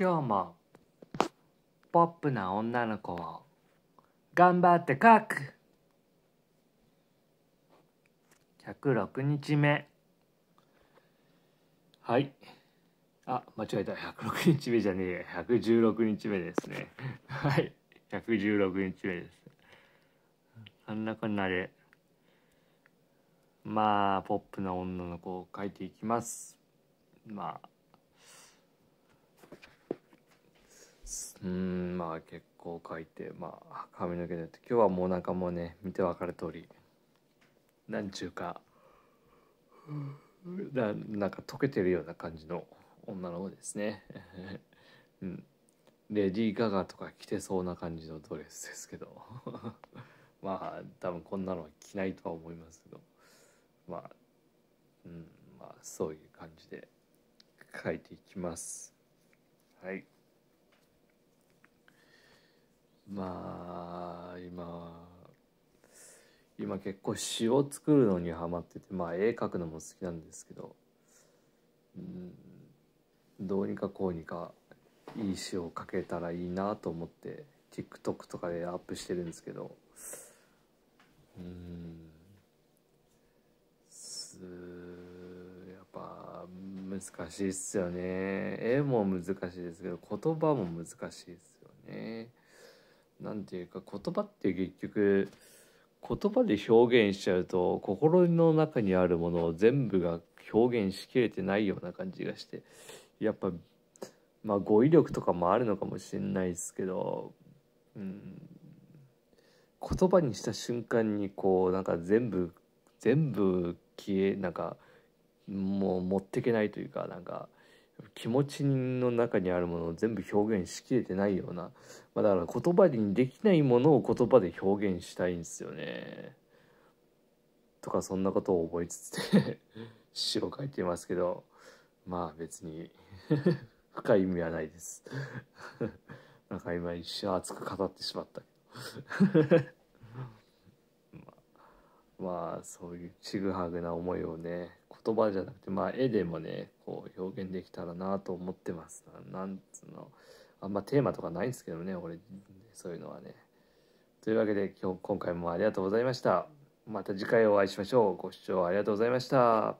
今日もポップな女の子を頑張って書く106日目はいあ間違えた106日目じゃねえや116日目ですねはい116日目ですあんなこんなでまあポップな女の子を書いていきますまあうんまあ結構書いてまあ髪の毛で今日はもうなんかもうね見て分かる通りなんちゅうかななんか溶けてるような感じの女の子ですね、うん、レディー・ガガとか着てそうな感じのドレスですけど まあ多分こんなのは着ないとは思いますけどまあうんまあそういう感じで書いていきますはい。まあ今今結構詩を作るのにハマっててまあ絵描くのも好きなんですけどうんどうにかこうにかいい詩を書けたらいいなと思って TikTok とかでアップしてるんですけどうんすやっぱ難しいっすよね絵も難しいですけど言葉も難しいっすよね。何ていうか言葉って結局言葉で表現しちゃうと心の中にあるものを全部が表現しきれてないような感じがしてやっぱまあ語彙力とかもあるのかもしれないですけど、うん、言葉にした瞬間にこうなんか全部全部消えなんかもう持ってけないというかなんか気持ちの中にあるものを全部表現しきれてないような、まあ、だから言葉にできないものを言葉で表現したいんですよね。とかそんなことを覚えつつ詩を書いてますけどまあ別に 深い意味はないです なんか今一瞬熱く語ってしまったけどまあそういうちぐはぐな思いをね言葉じゃなくてまあ絵でもねこう表現できたらなと思ってますなんつうのあんまテーマとかないんですけどね俺そういうのはねというわけで今日今回もありがとうございましたまた次回お会いしましょうご視聴ありがとうございました